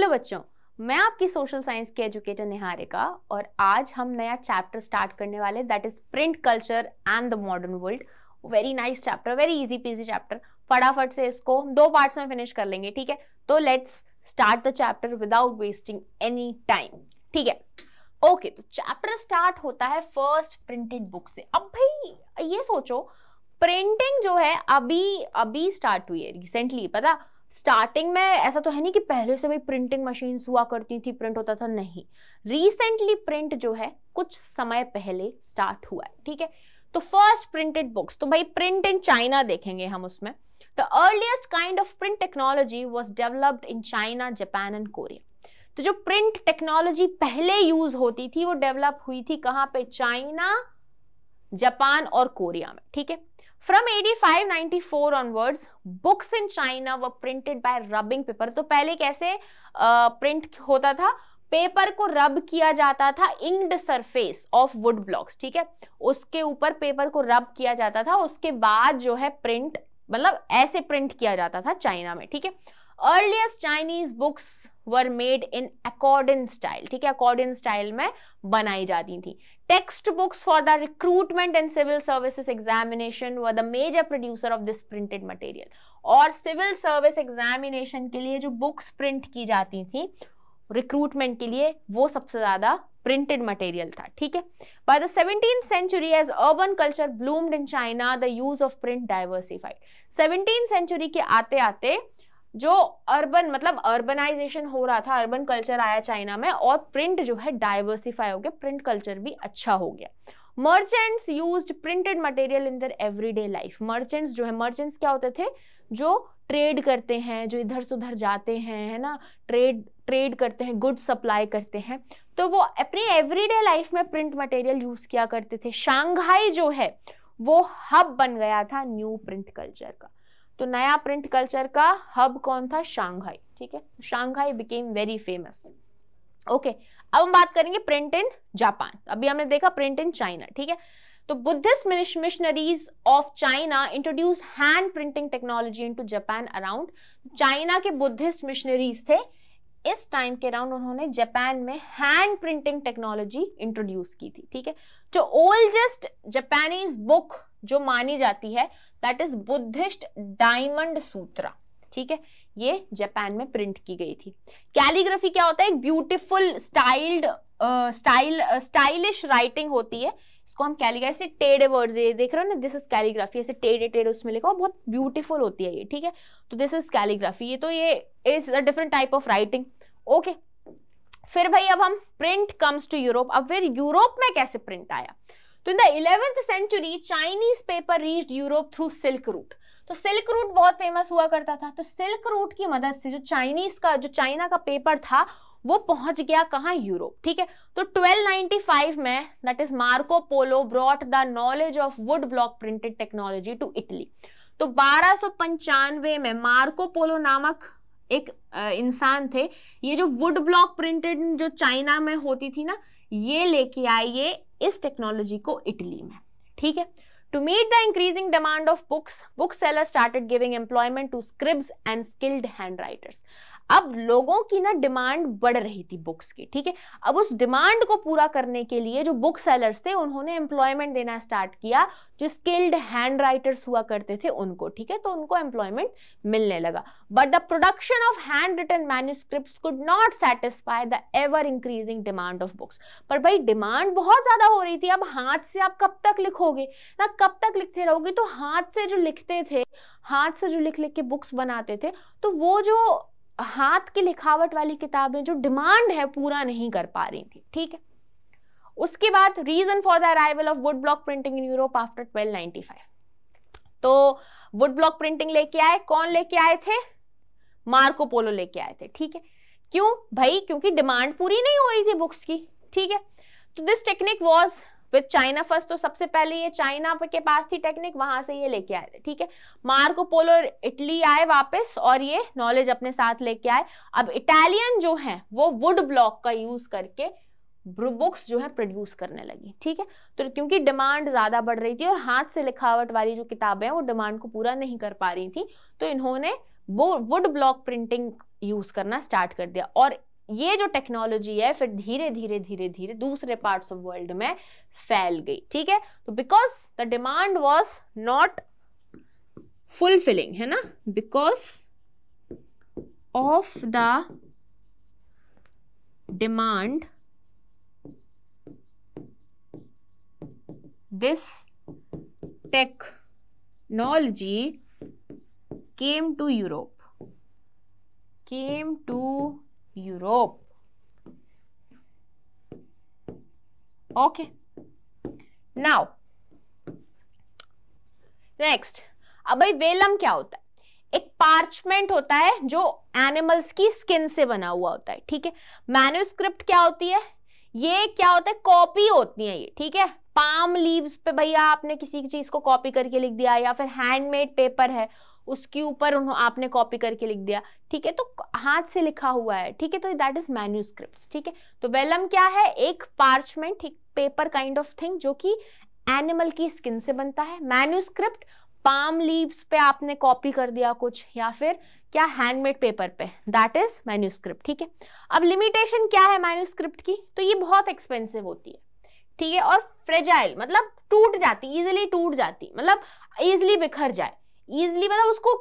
Hello बच्चों मैं आपकी सोशल साइंस के एजुकेटर निहारिका और आज हम नया चैप्टर स्टार्ट करने वाले that is print culture and the modern world very nice chapter very easy peasy chapter फटाफट से इसको दो पार्ट्स में फिनिश कर लेंगे ठीक है तो let's start the chapter without wasting any time ठीक है ओके okay, तो चैप्टर स्टार्ट होता है फर्स्ट प्रिंटेड बुक से अब भाई ये सोचो प्रिंटिंग जो है अभी अभी स्टार्ट हुई है रिसेंटली पता स्टार्टिंग में ऐसा तो है नहीं कि पहले से भी प्रिंटिंग मशीन हुआ करती थी प्रिंट होता था नहीं रिसेंटली प्रिंट जो है कुछ समय पहले स्टार्ट हुआ है ठीक है तो फर्स्ट प्रिंटेड बुक्स तो भाई प्रिंट इन चाइना देखेंगे हम उसमें the earliest kind of print technology was developed in China Japan and Korea तो जो प्रिंट टेक्नोलॉजी पहले यूज होती थी वो डेवलप हुई थी कहाँ पे चाइना जापान और कोरिया में ठीक है from eighty five ninety four onwards books in China were printed by rubbing paper तो पहले कैसे प्रिंट uh, होता था पेपर को रब किया जाता था inked surface of wood blocks ठीक है उसके ऊपर पेपर को रब किया जाता था उसके बाद जो है प्रिंट मतलब ऐसे प्रिंट किया जाता था चाइना में ठीक है earliest Chinese books were made in accordion style ठीक है अकॉर्डिन स्टाइल में बनाई जाती थी Textbooks for the recruitment and civil services examination were the major producer of this printed material. और civil service examination के लिए जो books print की जाती थी recruitment के लिए वो सबसे ज़्यादा printed material था ठीक है By the 17th century as urban culture bloomed in China the use of print diversified. 17th century के आते आते जो अर्बन मतलब अर्बनाइजेशन हो रहा था अर्बन कल्चर आया चाइना में और प्रिंट जो है डाइवर्सिफाई हो गया प्रिंट कल्चर भी अच्छा हो गया merchants use printed material in their everyday life merchants जो है मर्चेंट्स क्या होते थे जो ट्रेड करते हैं जो इधर से उधर जाते हैं है ना ट्रेड ट्रेड करते हैं गुड सप्लाई करते हैं तो वो अपनी एवरीडे लाइफ में प्रिंट मटेरियल यूज किया करते थे शांघाई जो है वो हब बन गया था न्यू प्रिंट कल्चर का तो नया प्रिंट कल्चर का हब कौन था शांघाई ठीक है Shanghai became very famous okay अब हम बात करेंगे प्रिंट इन जापान अभी हमने देखा प्रिंट इन चाइना ठीक है तो Buddhist missionaries of China introduce hand printing technology into Japan around China के बुद्धिस्ट मिशनरीज थे इस टाइम के अराउंड उन्होंने जापान में हैंड प्रिंटिंग टेक्नोलॉजी इंट्रोड्यूस की थी ठीक है तो ओल्डेस्ट जापानीज बुक जो मानी जाती है that is Buddhist Diamond Sutra ठीक है ये जापान में प्रिंट की गई थी कैलीग्राफी क्या होता है एक beautiful styled style stylish writing होती है इसको हम कैलीग्राफी ऐसे टेढ़े वर्ड्स ये देख रहे हो ना दिस इज कैलीग्राफी ऐसे टेढ़े टेढ़े उसमें लिखा बहुत ब्यूटीफुल होती है ये ठीक है तो दिस इज कैलीग्राफी ये तो ये is a different type of writing okay फिर भाई अब हम प्रिंट कम्स टू यूरोप अब फिर यूरोप में कैसे प्रिंट आया तो in the eleventh century Chinese paper reach Europe through silk route तो सिल्क रूट बहुत फेमस हुआ करता था तो सिल्क रूट की मदद से जो चाइनीज का जो चाइना का पेपर था वो पहुंच गया कहाँ यूरोप ठीक है तो 1295 में that is Marco Polo brought the knowledge of wood block printed technology to Italy तो बारह में मार्को पोलो नामक एक इंसान थे ये जो वुड ब्लॉक प्रिंटेड जो चाइना में होती थी ना ये लेके आइए इस टेक्नोलॉजी को इटली में ठीक है to meet the increasing demand of books book seller started giving employment to script and skilled hand writers अब लोगों की ना डिमांड बढ़ रही थी बुक्स की ठीक है अब उस डिमांड को पूरा करने के लिए जो बुक सेलर्स थे उन्होंने एम्प्लॉयमेंट देना स्टार्ट किया जो स्किल्ड हैंड राइटर्स हुआ करते थे उनको ठीक है तो उनको एम्प्लॉयमेंट मिलने लगा but the production of hand written manuscript could not satisfy the ever increasing demand of books पर भाई डिमांड बहुत ज़्यादा हो रही थी अब हाथ से आप कब तक लिखोगे ना कब तक लिखते रहोगे तो हाथ से जो लिखते थे हाथ से जो लिख लिख के बुक्स बनाते थे तो वो जो हाथ की लिखावट वाली किताबें जो डिमांड है पूरा नहीं कर पा रही थी ठीक है उसके बाद reason for the arrival of wood block printing in Europe after 1295 तो वुड ब्लॉक प्रिंटिंग लेके आए कौन लेके आए थे मार्को पोलो लेके आए थे ठीक है क्यों भाई क्योंकि डिमांड पूरी नहीं हो रही थी बुक्स की ठीक है तो this technique was with China first तो सबसे पहले ये चाइना के पास थी टेक्निक वहां से ये लेके आए ठीक है मार्को पोलो इटली आए वापस और ये नॉलेज अपने साथ लेके आए अब इटालियन जो है वो वुड ब्लॉक का यूज करके बुक्स जो है प्रोड्यूस करने लगी ठीक है तो क्योंकि डिमांड ज़्यादा बढ़ रही थी और हाथ से लिखावट वाली जो किताबें हैं वो डिमांड को पूरा नहीं कर पा रही थी तो इन्होंने वुड ब्लॉक प्रिंटिंग यूज़ करना स्टार्ट कर दिया और ये जो टेक्नोलॉजी है फिर धीरे धीरे धीरे धीरे दूसरे पार्ट्स ऑफ वर्ल्ड में फैल गई ठीक है तो because the demand was not fulfilling है ना because of the demand this technology came to Europe came to Europe okay now next अब भाई वेलम क्या होता है एक पार्चमेंट होता है जो एनिमल्स की स्किन से बना हुआ होता है ठीक है मैन्यूस्क्रिप्ट क्या होती है ये क्या होता है कॉपी होती है ये ठीक है पाम लीव्स पे भैया आपने किसी चीज को कॉपी करके लिख दिया या फिर हैंडमेड पेपर है उसके ऊपर आपने कॉपी करके लिख दिया ठीक है तो हाथ से लिखा हुआ है ठीक है तो दैट इज मैन्यूस्क्रिप्ट ठीक है तो वेलम क्या है एक पार्चमेंट एक पेपर काइंड ऑफ थिंग जो कि एनिमल की स्किन से बनता है मैन्यूस्क्रिप्ट पाम लीव्स पे आपने कॉपी कर दिया कुछ या फिर क्या हैंडमेड पेपर पे दैट इज मैन्यूस्क्रिप्ट ठीक है अब लिमिटेशन क्या है मैन्यूस्क्रिप्ट की तो ये बहुत एक्सपेंसिव होती है ठीक है और फ्रेजाइल मतलब टूट जाती इजिली टूट जाती मतलब इजिली बिखर जाए ईजिली मतलब उसको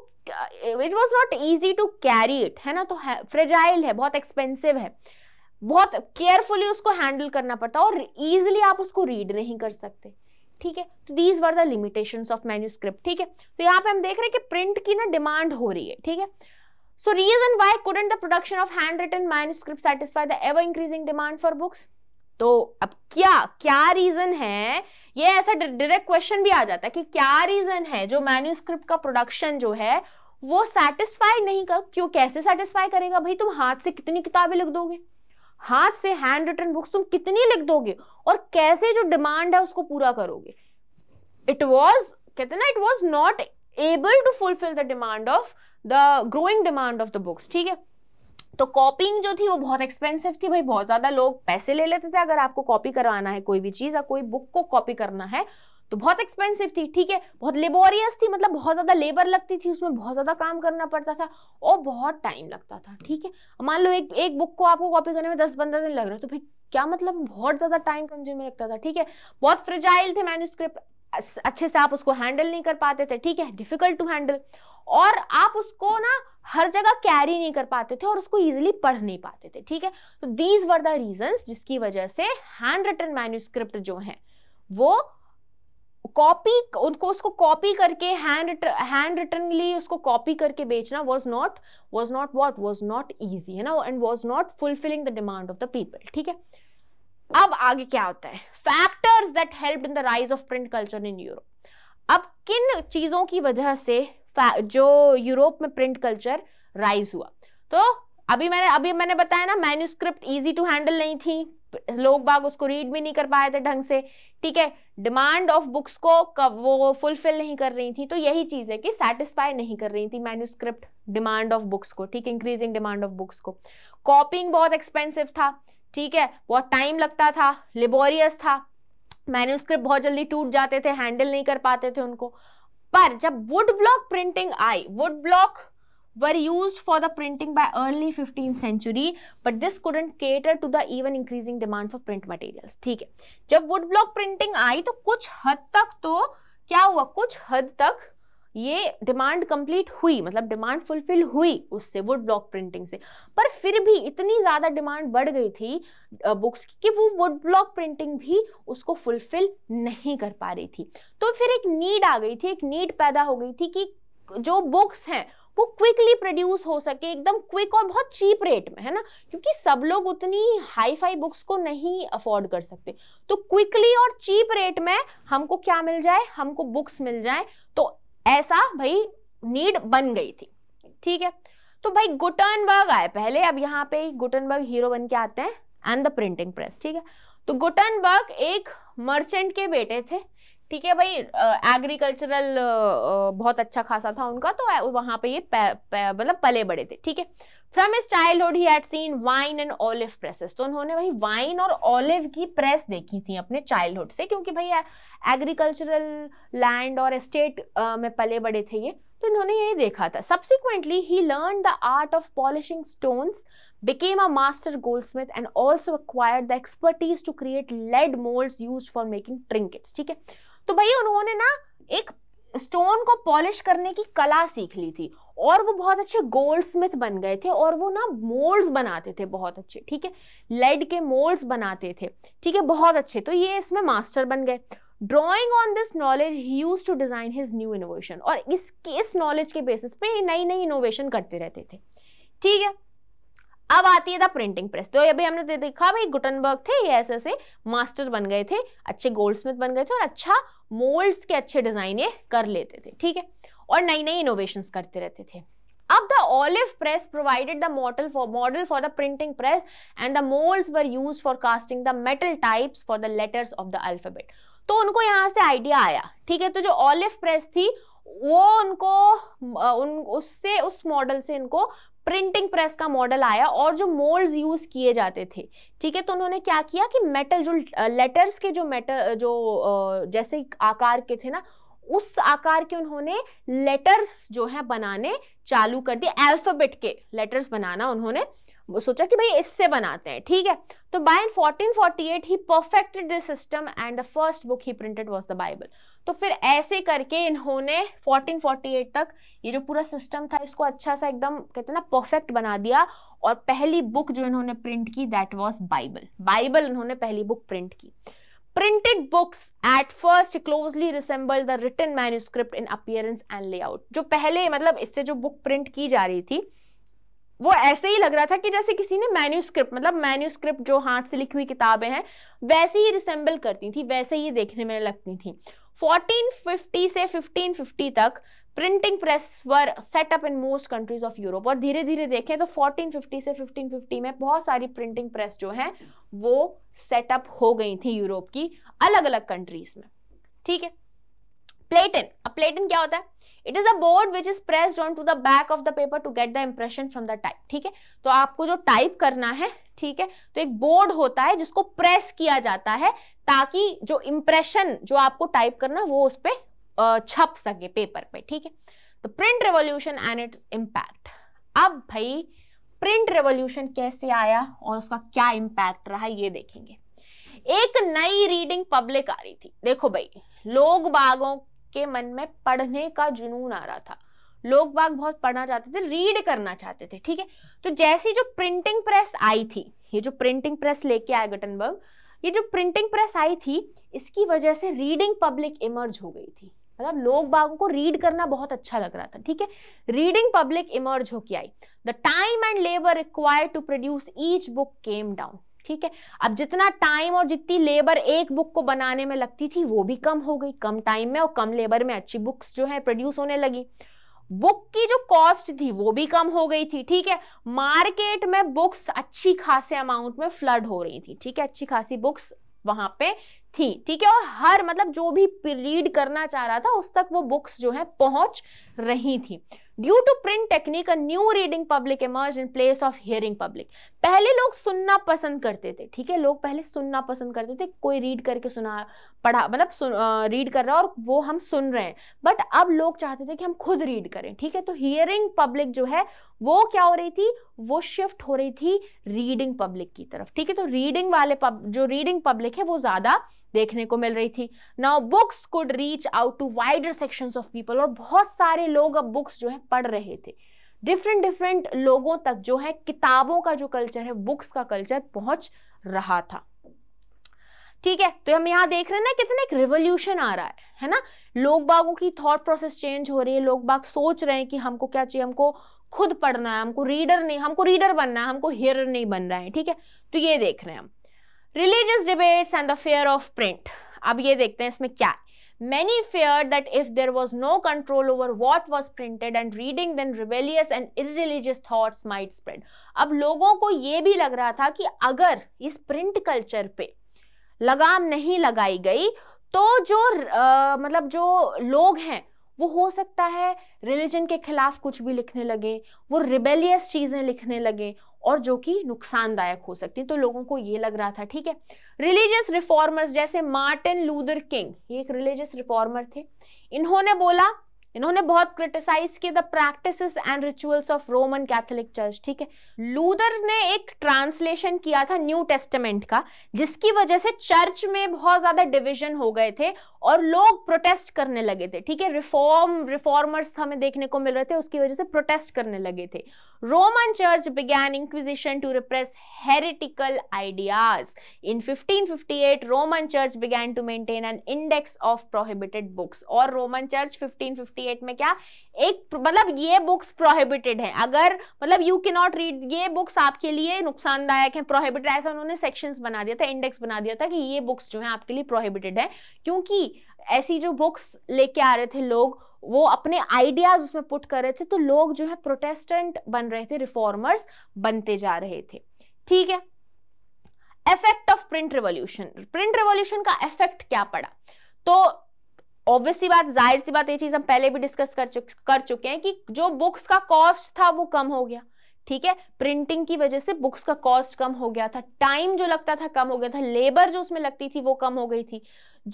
it was not easy to carry it है ना तो फ्रेजाइल है बहुत एक्सपेंसिव है बहुत केयरफुली उसको हैंडल करना पड़ता है और ईजिली आप उसको रीड नहीं कर सकते ठीक है तो these were the limitation of manuscript ठीक है तो यहाँ पे हम देख रहे हैं कि प्रिंट की ना डिमांड हो रही है ठीक है so so reason why couldn't the production of handwritten manuscript satisfy the ever increasing demand for books तो अब क्या क्या रीजन है ये ऐसा डायरेक्ट क्वेश्चन भी आ जाता है कि क्या रीजन है जो मैन्यूस्क्रिप्ट का प्रोडक्शन जो है वो सेटिस्फाई नहीं कर क्यों कैसे सेटिस्फाई करेगा भाई तुम हाथ से कितनी किताबें लिख दोगे हाथ से हैंड रिटन बुक्स तुम कितनी लिख दोगे और कैसे जो डिमांड है उसको पूरा करोगे इट वॉज कहते ना it was not able to fulfil the demand of the growing demand of the books ठीक है तो कॉपिंग जो थी वो बहुत एक्सपेंसिव थी भाई बहुत ज़्यादा लोग पैसे ले लेते थे अगर आपको कॉपी करवाना है कोई भी चीज़ या कोई बुक को कॉपी करना है तो बहुत एक्सपेंसिव थी ठीक है बहुत लेबोरियस थी मतलब बहुत ज़्यादा लेबर लगती थी उसमें बहुत ज़्यादा काम करना पड़ता था और बहुत टाइम लगता था ठीक है मान लो एक एक बुक को आपको कॉपी करने में दस पंद्रह दिन लग रहे तो फिर क्या मतलब बहुत ज़्यादा टाइम कंज्यूमिंग लगता था ठीक है बहुत फ्रिजाइल थे मैन्यूस्क्रिप्ट अच्छे से आप उसको हैंडल नहीं कर पाते थे ठीक है डिफिकल्ट टू हैंडल और आप उसको ना हर जगह कैरी नहीं कर पाते थे और उसको ईजिली पढ़ नहीं पाते थे ठीक है तो दीज वर द रीजन जिसकी वजह से हैंड रिटन मैन्यूस्क्रिप्ट जो है वो कॉपी उनको उसको कॉपी करके हैंड हैंड रिटनली उसको कॉपी करके बेचना was not was not what was not easy है ना and was not fulfilling the demand of the people ठीक है अब आगे क्या होता है factors that help in the rise of print culture in Europe अब किन चीज़ों की वजह से जो यूरोप में प्रिंट कल्चर राइज हुआ तो अभी मैंने अभी मैंने बताया ना मैन्यूस्क्रिप्ट इजी टू हैंडल नहीं थी लोग बाग उसको रीड भी नहीं कर पाए थे ढंग से ठीक है डिमांड ऑफ बुक्स को कब वो फुलफिल नहीं कर रही थी तो यही चीज़ है कि सेटिस्फाई नहीं कर रही थी मैन्यूस्क्रिप्ट डिमांड ऑफ बुक्स को ठीक इंक्रीजिंग डिमांड ऑफ बुक्स को कॉपिंग बहुत एक्सपेंसिव था ठीक है बहुत टाइम लगता था लेबोरियस था मैन्यूस्क्रिप्ट बहुत जल्दी टूट जाते थे हैंडल नहीं कर पाते थे उनको पर जब वुड ब्लॉक प्रिंटिंग आई wood block were use for the printing by early fifteen century but this couldn't cater to the even increasing demand for print material ठीक है जब वुड ब्लॉक प्रिंटिंग आई तो कुछ हद तक तो क्या हुआ कुछ हद तक ये डिमांड कंप्लीट हुई मतलब डिमांड फुलफिल हुई उससे वुड ब्लॉक प्रिंटिंग से पर फिर भी इतनी ज़्यादा डिमांड बढ़ गई थी बुक्स की कि वो वुड ब्लॉक प्रिंटिंग भी उसको फुलफिल नहीं कर पा रही थी तो फिर एक नीड आ गई थी एक नीड पैदा हो गई थी कि जो बुक्स हैं वो क्विकली प्रोड्यूस हो सके एकदम क्विक और बहुत चीप रेट में है ना क्योंकि सब लोग उतनी हाई फाई बुक्स को नहीं अफोर्ड कर सकते तो क्विकली और चीप रेट में हमको क्या मिल जाए हमको बुक्स मिल जाए तो ऐसा भाई नीड बन गई थी ठीक है तो भाई गुटनबर्ग आए पहले अब यहाँ पे गुटनबर्ग हीरो बन के आते हैं एंड द प्रिंटिंग प्रेस ठीक है तो गुटनबर्ग एक मर्चेंट के बेटे थे ठीक है भाई एग्रीकल्चरल बहुत अच्छा खासा था उनका तो वहां पे ये मतलब पले बड़े थे ठीक है from his childhood he wine and olive presses तो उन्होंने भाई वाइन और ऑलिव की प्रेस देखी थी अपने चाइल्डहुड से क्योंकि भाई एग्रीकल्चरल लैंड और एस्टेट में पले बड़े थे ये तो इन्होंने यही देखा था subsequently he learn the art of polishing stones became a master goldsmith and also acquire the expertise to create lead mould use for making trinkets ठीक है तो भाई उन्होंने ना एक स्टोन को पॉलिश करने की कला सीख ली थी और वो बहुत अच्छे गोल्ड स्मिथ बन गए थे और वो ना मोल्ड्स बनाते थे बहुत अच्छे ठीक है लेड के मोल्ड्स बनाते थे ठीक है बहुत अच्छे तो ये इसमें मास्टर बन गए drawing on this knowledge he use to design his new innovation और इसके इस नॉलेज के बेसिस पे नई नई इनोवेशन करते रहते थे ठीक है अब आती है द प्रिंटिंग प्रेस तो अभी हमने देखा भाई गुटनबर्ग थे ये ऐसे ऐसे मास्टर बन गए थे अच्छे गोल्ड स्मिथ बन गए थे और अच्छा मोल्ड्स के अच्छे डिज़ाइन ये कर लेते थे ठीक है और नई नई इनोवेशन करते रहते थे अब the olive press provided the model for model for the printing press and the molds were use for casting the metal types for the letters of the alphabet तो उनको यहाँ से आइडिया आया ठीक है तो जो ऑलिव प्रेस थी वो उनको उन उससे उस मॉडल से इनको प्रिंटिंग प्रेस का मॉडल आया और जो मोल्ड यूज किए जाते थे ठीक है तो उन्होंने क्या किया कि मेटल जो लेटर्स के जो मेटल जो जैसे आकार के थे ना उस आकार के उन्होंने लेटर्स जो है बनाने चालू कर दिए अल्फाबेट के लेटर्स बनाना उन्होंने सोचा कि भाई इससे बनाते हैं ठीक है तो by in 1448 he perfected this system and the first book he printed was the Bible तो फिर ऐसे करके इन्होंने 1448 तक ये जो पूरा सिस्टम था इसको अच्छा सा एकदम कहते हैं ना परफेक्ट बना दिया और पहली बुक जो इन्होंने प्रिंट की दैट वॉज बाइबल बाइबल इन्होंने पहली बुक प्रिंट की printed books at first closely resemble the written manuscript in appearance and layout जो पहले मतलब इससे जो बुक प्रिंट की जा रही थी वो ऐसे ही लग रहा था कि जैसे किसी ने मैन्यूस्क्रिप्ट मतलब मैन्यूस्क्रिप्ट जो हाथ से लिखी हुई किताबें हैं वैसे ही रिसेंबल करती थी वैसे ही देखने में लगती थी 1450 से 1550 तक printing press were set up in most countries of Europe और धीरे धीरे देखें तो 1450 से 1550 में बहुत सारी प्रिंटिंग प्रेस जो हैं वो सेटअप हो गई थी यूरोप की अलग अलग कंट्रीज में ठीक है प्लेटिन अब प्लेटिन क्या होता है it is a board which is press on to the back of the paper to get the impression from the type ठीक है तो आपको जो टाइप करना है ठीक है तो एक बोर्ड होता है जिसको प्रेस किया जाता है ताकि जो इम्प्रेशन जो आपको टाइप करना वो उस पर छप सके पेपर पे ठीक है तो print revolution and its impact अब भाई प्रिंट रेवोल्यूशन कैसे आया और उसका क्या इम्पैक्ट रहा ये देखेंगे एक नई रीडिंग पब्लिक आ रही थी देखो भाई लोग बागों के मन में पढ़ने का जुनून आ रहा था लोग बाग बहुत पढ़ना चाहते थे रीड करना चाहते थे ठीक है तो जैसी जो प्रिंटिंग प्रेस आई थी ये जो प्रिंटिंग प्रेस लेके आया गटनबर्ग ये जो प्रिंटिंग प्रेस आई थी इसकी वजह से रीडिंग पब्लिक इमर्ज हो गई थी मतलब लोग बागों को रीड करना बहुत अच्छा लग रहा था ठीक है रीडिंग पब्लिक इमर्ज होके आई the time and labour required to produce each book came down ठीक है अब जितना टाइम और जितनी लेबर एक बुक को बनाने में लगती थी वो भी कम हो गई कम टाइम में और कम लेबर में अच्छी बुक्स जो है प्रोड्यूस होने लगी बुक की जो कॉस्ट थी वो भी कम हो गई थी ठीक है मार्केट में बुक्स अच्छी खासे अमाउंट में फ्लड हो रही थी ठीक है अच्छी खासी बुक्स वहां पे थी ठीक है और हर मतलब जो भी रीड करना चाह रहा था उस तक वो बुक्स जो है पहुंच रही थी due to print technique new reading public emerge in place of hearing public पहले लोग सुनना पसंद करते थे ठीक है लोग पहले सुनना पसंद करते थे कोई रीड करके सुना पढ़ा मतलब रीड कर रहा है और वो हम सुन रहे हैं बट अब लोग चाहते थे कि हम खुद रीड करें ठीक है तो हियरिंग पब्लिक जो है वो क्या हो रही थी वो शिफ्ट हो रही थी रीडिंग पब्लिक की तरफ ठीक है तो रीडिंग वाले पब, जो रीडिंग पब्लिक है वो ज़्यादा देखने को मिल रही थी now books could reach out to wider sections of people और बहुत सारे लोग अब बुक्स जो है पढ़ रहे थे डिफरेंट डिफरेंट लोगों तक जो है किताबों का जो कल्चर है बुक्स का कल्चर पहुंच रहा था ठीक है तो हम यहाँ देख रहे हैं ना कितना एक रिवोल्यूशन आ रहा है है ना लोग बागों की थॉट प्रोसेस चेंज हो रही है लोग बाग सोच रहे हैं कि हमको क्या चाहिए हमको खुद पढ़ना है हमको रीडर नहीं हमको रीडर बनना है हमको हियर नहीं बन रहा है ठीक है तो ये देख रहे हैं हम religious debates and the fear of print अब ये देखते हैं इसमें क्या है Many feared that if there was no control over what was printed and reading, then rebellious and irreligious thoughts might spread. अब लोगों को ये भी लग रहा था कि अगर इस प्रिंट कल्चर पे लगाम नहीं लगाई गई तो जो आ, मतलब जो लोग हैं वो हो सकता है रिलीजन के खिलाफ कुछ भी लिखने लगे वो रिबेलियस चीज़ें लिखने लगे और जो कि नुकसानदायक हो सकती है तो लोगों को ये लग रहा था ठीक है रिलीजियस रिफॉर्मर्स जैसे मार्टिन लूदर किंग ये एक रिलीजियस रिफॉर्मर थे इन्होंने बोला इन्होंने बहुत क्रिटिसाइज किए the practices and rituals of Roman Catholic Church ठीक है लूदर ने एक ट्रांसलेशन किया था न्यू टेस्टमेंट का जिसकी वजह से चर्च में बहुत ज्यादा डिविजन हो गए थे और लोग प्रोटेस्ट करने लगे थे ठीक है रिफॉर्म रिफॉर्मर्स हमें देखने को मिल रहे थे उसकी वजह से प्रोटेस्ट करने लगे थे Roman Church began inquisition to repress heretical ideas in 1558 Roman Church began to maintain an index of prohibited books और रोमन चर्च 1558 में क्या एक मतलब ये बुक्स प्रोहिबिटेड है अगर मतलब यू के नॉट रीड ये बुक्स आपके लिए नुकसानदायक है प्रोहिबिटेड ऐसा उन्होंने सेक्शन बना दिया था इंडेक्स बना दिया था कि ये बुक्स जो है आपके लिए प्रोहिबिटेड है क्योंकि ऐसी जो बुक्स लेके आ रहे थे लोग वो अपने आइडियाज उसमें पुट कर रहे थे तो लोग जो है प्रोटेस्टेंट बन रहे थे रिफॉर्मर्स बनते जा रहे थे ठीक है effect of print revolution print revolution का इफेक्ट क्या पड़ा तो ऑब्वियसली बात जाहिर सी बात ये चीज हम पहले भी डिस्कस कर चुके कर चुके हैं कि जो बुक्स का कॉस्ट था वो कम हो गया ठीक है प्रिंटिंग की वजह से बुक्स का कॉस्ट कम हो गया था टाइम जो लगता था कम हो गया था लेबर जो उसमें लगती थी वो कम हो गई थी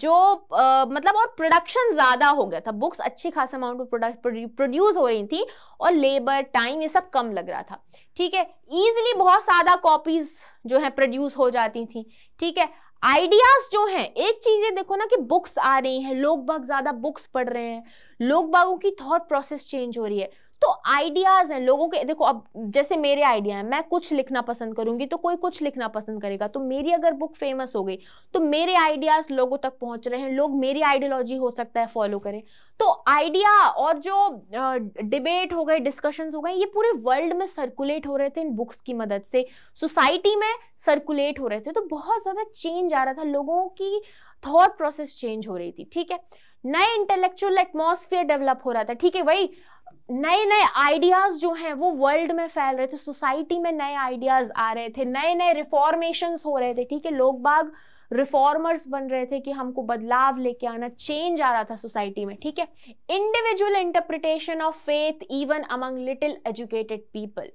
जो आ, मतलब और प्रोडक्शन ज़्यादा हो गया था बुक्स अच्छी खास अमाउंट में प्रोडक्ट प्रोड्यूस हो रही थी और लेबर टाइम ये सब कम लग रहा था ठीक है ईजिली बहुत ज़्यादा कॉपीज़ जो है प्रोड्यूस हो जाती थी ठीक है आइडियाज जो हैं एक चीज ये देखो ना कि बुक्स आ रही हैं लोग बाग ज्यादा बुक्स पढ़ रहे हैं लोग बागों की थॉट प्रोसेस चेंज हो रही है तो आइडियाज़ हैं लोगों के देखो अब जैसे मेरे आइडिया हैं मैं कुछ लिखना पसंद करूंगी तो कोई कुछ लिखना पसंद करेगा तो मेरी अगर बुक फेमस हो गई तो मेरे आइडियाज़ लोगों तक पहुंच रहे हैं लोग मेरी आइडियोलॉजी हो सकता है फॉलो करें तो आइडिया और जो डिबेट हो गए डिस्कशंस हो गए ये पूरे वर्ल्ड में सर्कुलेट हो रहे थे इन बुक्स की मदद से सोसाइटी में सर्कुलेट हो रहे थे तो बहुत ज़्यादा चेंज आ रहा था लोगों की थॉट प्रोसेस चेंज हो रही थी ठीक है नए इंटेलेक्चुअल एटमोसफियर डेवलप हो रहा था ठीक है भाई नए नए आइडियाज़ जो हैं वो वर्ल्ड में फैल रहे थे सोसाइटी में नए आइडियाज़ आ रहे थे नए नए रिफॉर्मेशन हो रहे थे ठीक है लोग बाग रिफॉर्मर्स बन रहे थे कि हमको बदलाव लेके आना चेंज आ रहा था सोसाइटी में ठीक है individual interpretation of faith even among little educated people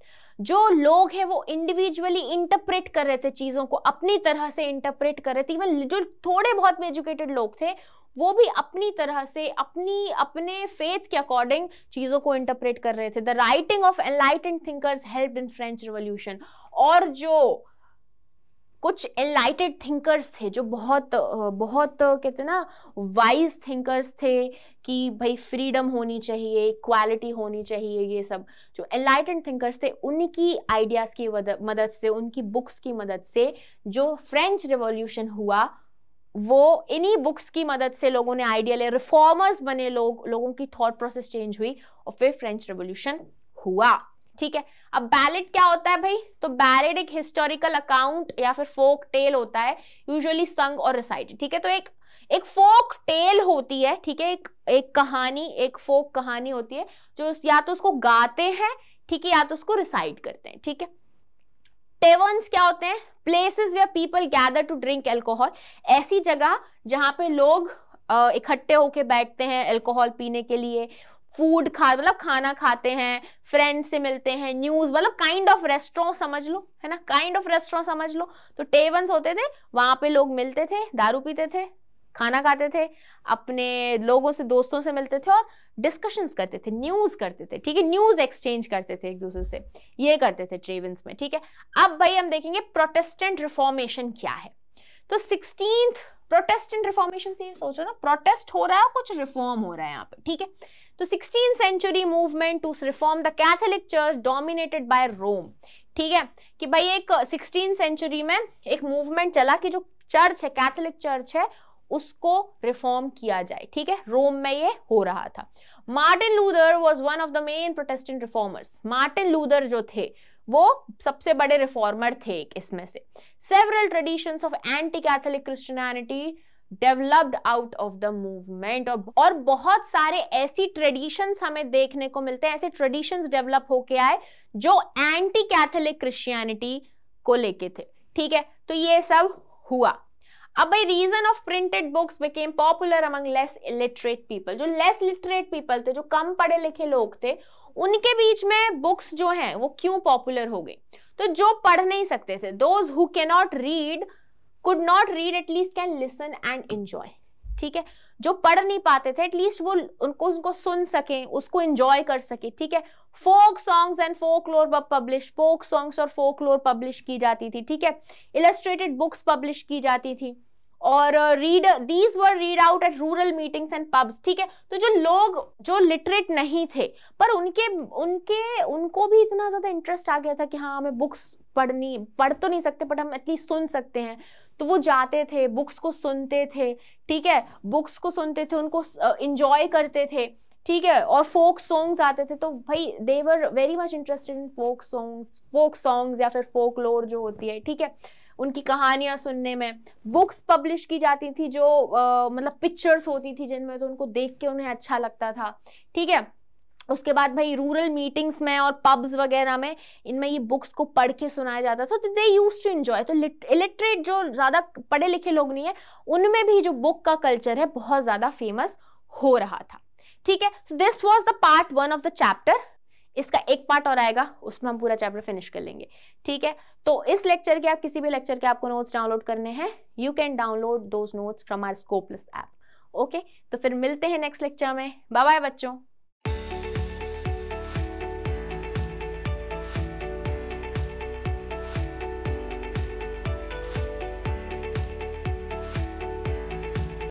जो लोग हैं वो इंडिविजुअली इंटरप्रेट कर रहे थे चीज़ों को अपनी तरह से इंटरप्रेट कर रहे थे इवन जो थोड़े बहुत भी एजुकेटेड लोग थे वो भी अपनी तरह से अपनी अपने फेथ के अकॉर्डिंग चीज़ों को इंटरप्रेट कर रहे थे the writing of enlightened thinkers help in French revolution और जो कुछ एनलाइटेड थिंकर्स थे जो बहुत बहुत कहते ना वाइज थिंकर्स थे कि भाई फ्रीडम होनी चाहिए इक्वालिटी होनी चाहिए ये सब जो एनलाइटेड थिंकर्स थे उनकी आइडियाज़ की मदद से उनकी बुक्स की मदद से जो फ्रेंच रिवॉल्यूशन हुआ वो इन्हीं बुक्स की मदद से लोगों ने आइडिया ले रिफॉर्मर्स बने लोग लोगों की थॉट प्रोसेस चेंज हुई और फिर फ्रेंच रिवोल्यूशन हुआ ठीक है अब बैलेट क्या होता है भाई तो बैलेट एक हिस्टोरिकल अकाउंट या फिर फोक टेल होता है यूजुअली संग और रिसाइटेड ठीक है तो एक एक फोक टेल होती है ठीक है एक एक कहानी एक फोक कहानी होती है जो या तो उसको गाते हैं ठीक है या तो उसको रिसाइट करते हैं ठीक है टेवर्स क्या होते हैं places where people gather to drink alcohol ऐसी जगह जहां पे लोग इकट्ठे होके बैठते हैं एल्कोहल पीने के लिए फूड खा मतलब खाना खाते हैं फ्रेंड से मिलते हैं न्यूज मतलब काइंड ऑफ रेस्टोरेंट समझ लो है ना काइंड ऑफ रेस्टोरेंट समझ लो तो टेवंस होते थे वहां पे लोग मिलते थे दारू पीते थे खाना खाते थे अपने लोगों से दोस्तों से मिलते थे और डिस्कशंस करते थे न्यूज़ करते थे ठीक है न्यूज़ एक्सचेंज करते थे एक दूसरे से ये करते थे ट्रेवंस में ठीक है अब भाई हम देखेंगे प्रोटेस्टेंट रिफॉर्मेशन क्या है तो सिक्सटीन प्रोटेस्टेंट रिफॉर्मेशन से ये सोचो ना प्रोटेस्ट हो रहा है कुछ रिफॉर्म हो रहा है यहाँ पे ठीक है तो sixteen century movement to reform the Catholic Church dominated by Rome ठीक है कि भाई एक सिक्सटीन सेंचुरी में एक मूवमेंट चला कि जो चर्च है कैथोलिक चर्च है उसको रिफॉर्म किया जाए ठीक है रोम में ये हो रहा था Martin Luther was one of the main Protestant reformers Martin Luther जो थे वो सबसे बड़े रिफॉर्मर थे इसमें से several tradition of anti Catholic Christianity developed out of the movement और बहुत सारे ऐसी ट्रेडिशंस हमें देखने को मिलते हैं ऐसे ट्रेडिशंस डेवलप होके आए जो एंटी कैथोलिक क्रिश्चियनिटी को लेके थे ठीक है तो ये सब हुआ अब भाई reason of printed books became popular among less illiterate people जो लेस लिटरेट पीपल थे जो कम पढ़े लिखे लोग थे उनके बीच में बुक्स जो हैं वो क्यों पॉपुलर हो गई तो जो पढ़ नहीं सकते थे those who cannot read could not read at least can listen and enjoy ठीक है जो पढ़ नहीं पाते थे एटलीस्ट वो उनको उनको सुन सकें उसको एंजॉय कर सके ठीक है फोक सॉन्ग्स एंड फोक लोर पब्लिश फोक सॉन्ग्स और फोक लोर पब्लिश की जाती थी ठीक है इलस्ट्रेटेड बुक्स पब्लिश की जाती थी और read these were read out at rural meetings and pubs ठीक है तो जो लोग जो लिटरेट नहीं थे पर उनके उनके उनको भी इतना ज़्यादा इंटरेस्ट आ गया था कि हाँ हमें बुक्स पढ़नी पढ़ तो नहीं सकते बट हम एटलीस्ट सुन सकते हैं तो वो जाते थे बुक्स को सुनते थे ठीक है बुक्स को सुनते थे उनको इंजॉय करते थे ठीक है और फोक सॉन्ग्स आते थे तो भाई they very much interested in folk songs folk songs या फिर फोक लोर जो होती है ठीक है उनकी कहानियां सुनने में बुक्स पब्लिश की जाती थी जो आ, मतलब पिक्चर्स होती थी जिनमें तो उनको देख के उन्हें अच्छा लगता था ठीक है उसके बाद भाई रूरल मीटिंग्स में और पब्स वगैरह में इनमें ये बुक्स को पढ़ के सुनाया जाता था तो दे यूज टू इन्जॉय तो इलिटरेट जो ज़्यादा पढ़े लिखे लोग नहीं है उनमें भी जो बुक का कल्चर है बहुत ज़्यादा फेमस हो रहा था ठीक है so this was the part one of the chapter इसका एक पार्ट और आएगा उसमें हम पूरा चैप्टर फिनिश कर लेंगे ठीक है तो इस लेक्चर के आप किसी भी लेक्चर के आपको नोट्स डाउनलोड करने हैं you can download those notes from our Scopeless app okay तो फिर मिलते हैं नेक्स्ट लेक्चर में बाय बाय बच्चों